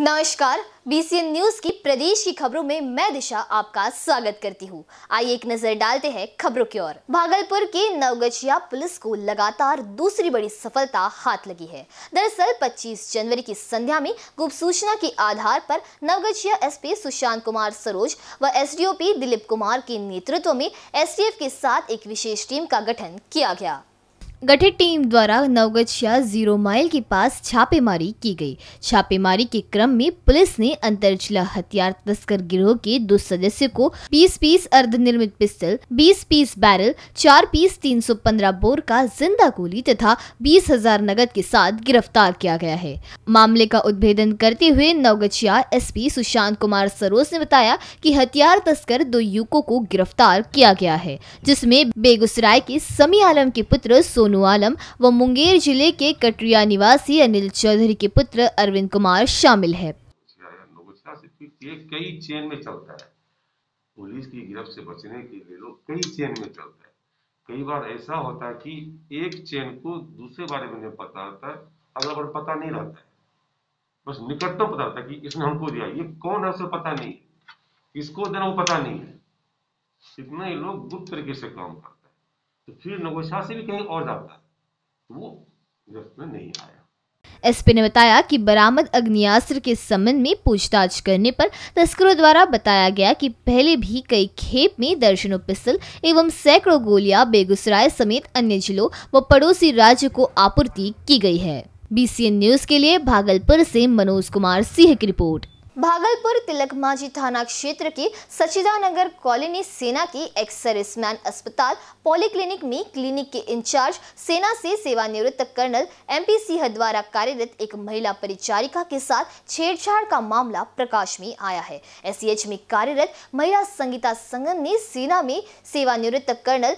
नमस्कार BCN news की प्रदेश की खबरों में मैं दिशा आपका स्वागत करती हूँ आइए एक नजर डालते हैं खबरों की ओर भागलपुर के नवगछिया पुलिस को लगातार दूसरी बड़ी सफलता हाथ लगी है दरअसल 25 जनवरी की संध्या में गुप्त सूचना के आधार पर नवगछिया एसपी सुशांत कुमार सरोज व एसडीओपी दिलीप कुमार के नेतृत्व में एस के साथ एक विशेष टीम का गठन किया गया गठित टीम द्वारा नवगछिया जीरो माइल के पास छापेमारी की गई छापेमारी के क्रम में पुलिस ने अंतर जिला हथियार तस्कर गिरोह के दो सदस्य को 20 पीस अर्धनिर्मित pistol 20 piece barrel 4 piece 315 bore का जिंदा गोली तथा हजार नगद के साथ गिरफ्तार किया गया है मामले का उद्भेदन करते हुए नवगछिया एसपी सुशांत कुमार सरोज ने बताया की हथियार तस्कर दो युवकों को गिरफ्तार किया गया है जिसमे बेगूसराय के समी आलम के पुत्र सोनू आलम व मुंगेर जिले के कटरिया निवासी अनिल चौधरी के पुत्र अरविंद कुमार शामिल है कई चेन में चलता है पुलिस की गिरफ्त से बचने के लिए लोग कई चेन में चलते हैं कई बार ऐसा होता है कि एक चेन को दूसरे बारे में पता होता है अगला बार पता नहीं रहता है बस निकटतम पता रहता है कि इसने हमको दिया ये कौन है उसे पता नहीं है किसको देना वो पता नहीं है इतना ही लोग गुप्त तरीके से काम करते हैं तो फिर नगोशा से भी कहीं और जाता तो वो गिरफ्त में नहीं आया एसपी ने बताया कि बरामद अग्नियास्त्र के संबंध में पूछताछ करने पर तस्करों द्वारा बताया गया कि पहले भी कई खेप में दर्जनों पिस्तल एवं सैकड़ों गोलियां बेगूसराय समेत अन्य जिलों व पड़ोसी राज्य को आपूर्ति की गई है बीसीएन न्यूज के लिए भागलपुर से मनोज कुमार सिंह की रिपोर्ट भागलपुर तिलक मांझी थाना क्षेत्र के सचिदानगर कॉलोनी सेना के एक्स सर्विसमैन अस्पताल पॉलीक्लिनिक में क्लिनिक के इंचार्ज सेना से सेवानिवृत्त कर्नल एमपी सिंह द्वारा कार्यरत एक महिला परिचारिका के साथ छेड़छाड़ का मामला प्रकाश में आया है एसईएच में कार्यरत महिला संगीता संगन ने सेना में सेवानिवृत्त कर्नल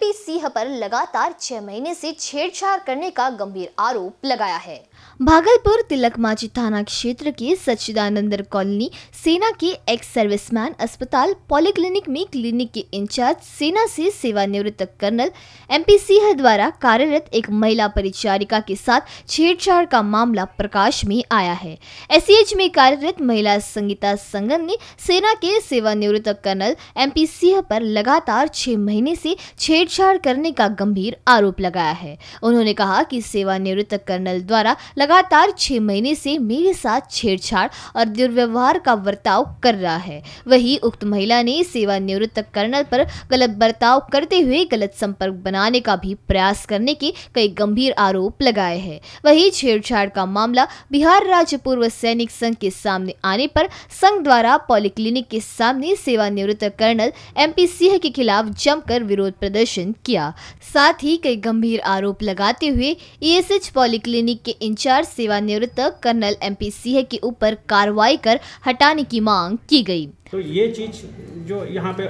पी सिंह पर लगातार छह महीने से छेड़छाड़ करने का गंभीर आरोप लगाया है भागलपुर तिलक माझी थाना क्षेत्र के सच्चिदानंदर कॉलोनी सेना के एक्स सर्विसमैन अस्पताल पॉलीक्लिनिक में क्लिनिक के इंचार्ज सेना से सेवानिवृत्त कर्नल एमपीसी द्वारा कार्यरत एक महिला परिचारिका के साथ छेड़छाड़ का मामला प्रकाश में आया है एस e में कार्यरत महिला संगीता संगन ने सेना के सेवानिवृत्त कर्नल एम सिंह पर लगातार छह महीने से छेड़छाड़ करने का गंभीर आरोप लगाया है उन्होंने कहा कि सेवानिवृत्त कर्नल द्वारा लगा लगातार छह महीने से मेरे साथ छेड़छाड़ और दुर्व्यवहार का बर्ताव कर रहा है वही उक्त महिला ने सेवानिवृत्त कर्नल पर गलत बर्ताव करते हुए गलत संपर्क बनाने का भी प्रयास करने के कई गंभीर आरोप लगाए हैं वही छेड़छाड़ का मामला बिहार राज्य पूर्व सैनिक संघ के सामने आने पर संघ द्वारा पॉलीक्लिनिक के सामने सेवानिवृत्त कर्नल एम पी सिंह के खिलाफ जमकर विरोध प्रदर्शन किया साथ ही कई गंभीर आरोप लगाते हुए एस e पॉलीक्लिनिक के इंचार्ज और सेवानिवृत्त कर्नल एम पी सिंह के ऊपर कार्रवाई कर हटाने की मांग की गई तो ये चीज जो यहाँ पे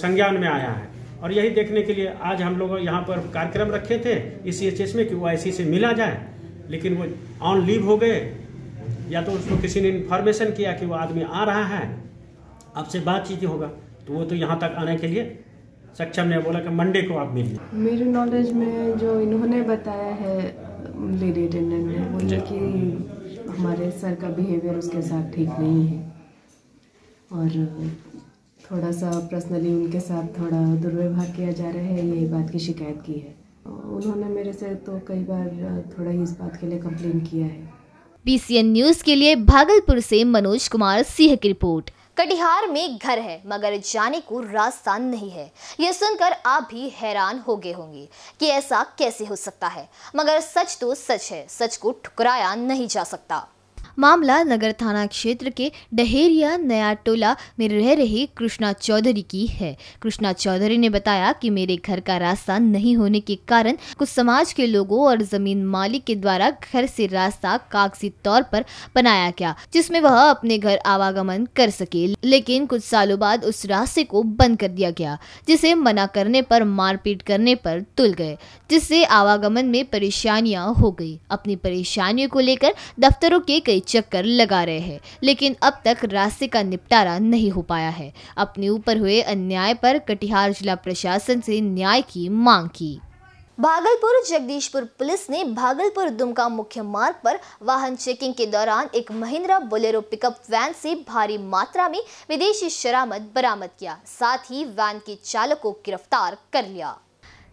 संज्ञान में आया है और यही देखने के लिए आज हम लोग यहाँ पर कार्यक्रम रखे थे इस एच में कि वो आई से मिला जाए लेकिन वो ऑन लीव हो गए या तो उसको किसी ने इन्फॉर्मेशन किया कि वो आदमी आ रहा है आपसे बातचीत होगा तो वो तो यहाँ तक आने के लिए सक्षम ने बोला कि मंडे को आप मिलिए मेरे नॉलेज में जो इन्होंने बताया है लेडी अटेंडेंट ने बोले कि हमारे सर का बिहेवियर उसके साथ ठीक नहीं है और थोड़ा सा पर्सनली उनके साथ थोड़ा दुर्व्यवहार किया जा रहा है यही बात की शिकायत की है उन्होंने मेरे से तो कई बार थोड़ा ही इस बात के लिए कंप्लेन किया है बी न्यूज़ के लिए भागलपुर से मनोज कुमार सिंह की रिपोर्ट कटिहार में घर है मगर जाने को रास्ता नहीं है यह सुनकर आप भी हैरान हो गए होंगे कि ऐसा कैसे हो सकता है मगर सच तो सच है सच को ठुकराया नहीं जा सकता मामला नगर थाना क्षेत्र के डहेरिया नया टोला में रह रहे कृष्णा चौधरी की है कृष्णा चौधरी ने बताया कि मेरे घर का रास्ता नहीं होने के कारण कुछ समाज के लोगों और जमीन मालिक के द्वारा घर से रास्ता कागजी तौर पर बनाया गया जिसमें वह अपने घर आवागमन कर सके लेकिन कुछ सालों बाद उस रास्ते को बंद कर दिया गया जिसे मना करने पर मारपीट करने पर तुल गए जिससे आवागमन में परेशानियां हो गई अपनी परेशानियों को लेकर दफ्तरों के कई चक्कर लगा रहे हैं लेकिन अब तक रास्ते का निपटारा नहीं हो पाया है अपने ऊपर हुए अन्याय पर कटिहार जिला प्रशासन से न्याय की मांग की भागलपुर जगदीशपुर पुलिस ने भागलपुर दुमका मुख्य मार्ग पर वाहन चेकिंग के दौरान एक महिंद्रा बोलेरो पिकअप वैन से भारी मात्रा में विदेशी शराब बरामद किया साथ ही वैन के चालक को गिरफ्तार कर लिया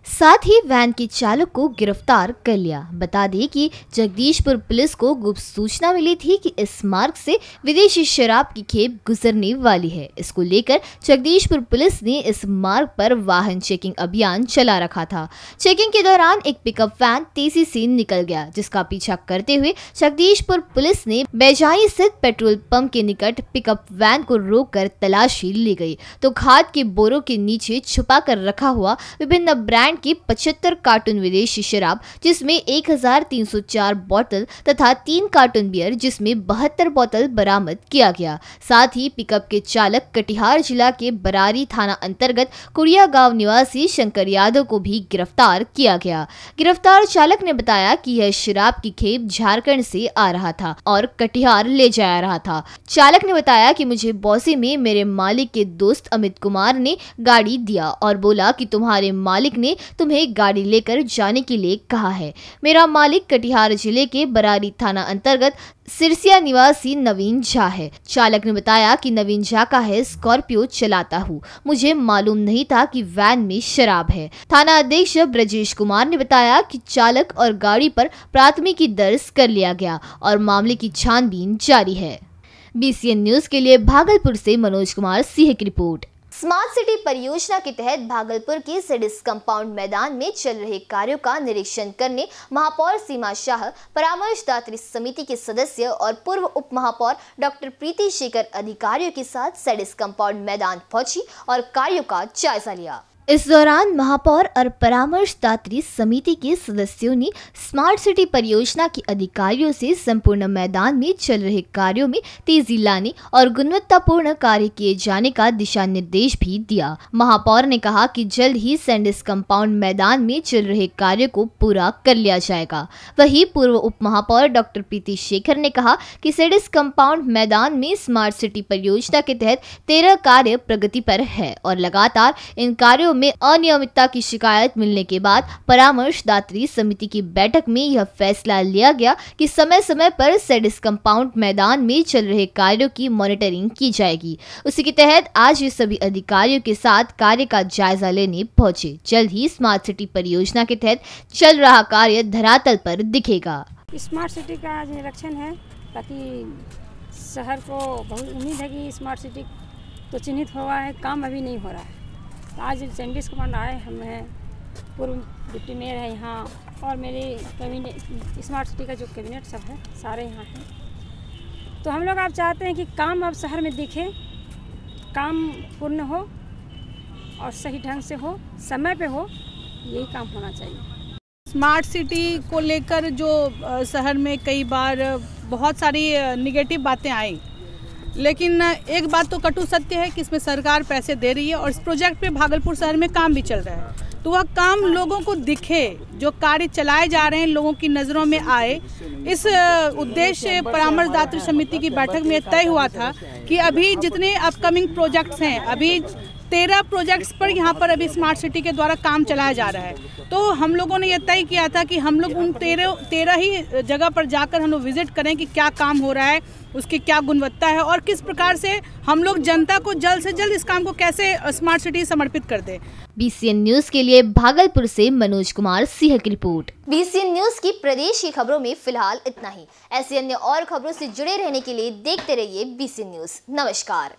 साथ ही वैन के चालक को गिरफ्तार कर लिया बता दें कि जगदीशपुर पुलिस को गुप्त सूचना मिली थी कि इस मार्ग से विदेशी शराब की खेप गुजरने वाली है इसको लेकर जगदीशपुर पुलिस ने इस मार्ग पर वाहन चेकिंग अभियान चला रखा था चेकिंग के दौरान एक पिकअप वैन तेजी से निकल गया जिसका पीछा करते हुए जगदीशपुर पुलिस ने बेजाई स्थित पेट्रोल पंप के निकट पिकअप वैन को कर तलाशी ली गई तो खाद के बोरों के नीचे छुपा कर रखा हुआ विभिन्न ब्रांड ब्रांड की 75 कार्टून विदेशी शराब जिसमें 1304 बोतल तथा तीन कार्टून बियर जिसमें बहत्तर बोतल बरामद किया गया साथ ही पिकअप के चालक कटिहार जिला के बरारी थाना अंतर्गत कुड़िया गांव निवासी शंकर यादव को भी गिरफ्तार किया गया गिरफ्तार चालक ने बताया की यह शराब की खेप झारखण्ड से आ रहा था और कटिहार ले जा रहा था चालक ने बताया की मुझे बौसी में मेरे मालिक के दोस्त अमित कुमार ने गाड़ी दिया और बोला कि तुम्हारे मालिक ने तुम्हें गाड़ी लेकर जाने के लिए कहा है मेरा मालिक कटिहार जिले के बरारी थाना अंतर्गत सिरसिया निवासी नवीन झा है चालक ने बताया कि नवीन झा का है स्कॉर्पियो चलाता हूँ मुझे मालूम नहीं था कि वैन में शराब है थाना अध्यक्ष ब्रजेश कुमार ने बताया कि चालक और गाड़ी पर प्राथमिकी दर्ज कर लिया गया और मामले की छानबीन जारी है बी न्यूज के लिए भागलपुर से मनोज कुमार सिंह की रिपोर्ट स्मार्ट सिटी परियोजना के तहत भागलपुर के सिडिस कंपाउंड मैदान में चल रहे कार्यों का निरीक्षण करने महापौर सीमा शाह परामर्शदात्री समिति के सदस्य और पूर्व उप महापौर डॉक्टर प्रीति शेखर अधिकारियों के साथ सिडिस कंपाउंड मैदान पहुंची और कार्यों का जायजा लिया इस दौरान महापौर और परामर्शदात्री समिति के सदस्यों ने स्मार्ट सिटी परियोजना के अधिकारियों से संपूर्ण मैदान में चल रहे कार्यों में तेजी लाने और गुणवत्तापूर्ण कार्य किए जाने का दिशा निर्देश भी दिया महापौर ने कहा कि जल्द ही सैंडिस कंपाउंड मैदान में चल रहे कार्य को पूरा कर लिया जाएगा वही पूर्व उप महापौर डॉक्टर प्रीति शेखर ने कहा की सेंडिस कंपाउंड मैदान में स्मार्ट सिटी परियोजना के तहत तेरह कार्य प्रगति पर है और लगातार इन कार्यो में अनियमितता की शिकायत मिलने के बाद परामर्शदात्री समिति की बैठक में यह फैसला लिया गया कि समय समय पर सेडिस कंपाउंड मैदान में चल रहे कार्यों की मॉनिटरिंग की जाएगी उसी के तहत आज ये सभी अधिकारियों के साथ कार्य का जायजा लेने पहुंचे जल्द ही स्मार्ट सिटी परियोजना के तहत चल रहा कार्य धरातल पर दिखेगा स्मार्ट सिटी का निरीक्षण है ताकि शहर को बहुत उम्मीद है कि स्मार्ट सिटी तो चिन्हित हुआ है काम अभी नहीं हो रहा है आज जगदीश कुमार हम हैं पूर्व डिप्टी मेयर है यहाँ और मेरे कैबिनेट स्मार्ट सिटी का जो कैबिनेट सब है सारे यहाँ हैं तो हम लोग आप चाहते हैं कि काम अब शहर में दिखे काम पूर्ण हो और सही ढंग से हो समय पे हो यही काम होना चाहिए स्मार्ट सिटी को लेकर जो शहर में कई बार बहुत सारी निगेटिव बातें आई लेकिन एक बात तो कटु सत्य है कि इसमें सरकार पैसे दे रही है और इस प्रोजेक्ट पे भागलपुर शहर में काम भी चल रहा है तो वह काम लोगों को दिखे जो कार्य चलाए जा रहे हैं लोगों की नज़रों में आए इस उद्देश्य परामर्शदात्री समिति की बैठक में तय हुआ था कि अभी जितने अपकमिंग प्रोजेक्ट्स हैं अभी तेरह प्रोजेक्ट्स पर यहाँ पर अभी स्मार्ट सिटी के द्वारा काम चलाया जा रहा है तो हम लोगों ने यह तय किया था कि हम लोग उन तेरह तेरह ही जगह पर जाकर हम लोग विजिट करें कि क्या काम हो रहा है उसकी क्या गुणवत्ता है और किस प्रकार से हम लोग जनता को जल्द से जल्द इस काम को कैसे स्मार्ट सिटी समर्पित कर दे बीसीएन न्यूज के लिए भागलपुर से मनोज कुमार सिंह की रिपोर्ट बीसीएन न्यूज की प्रदेश की खबरों में फिलहाल इतना ही ऐसी अन्य और खबरों से जुड़े रहने के लिए देखते रहिए बीसीएन न्यूज नमस्कार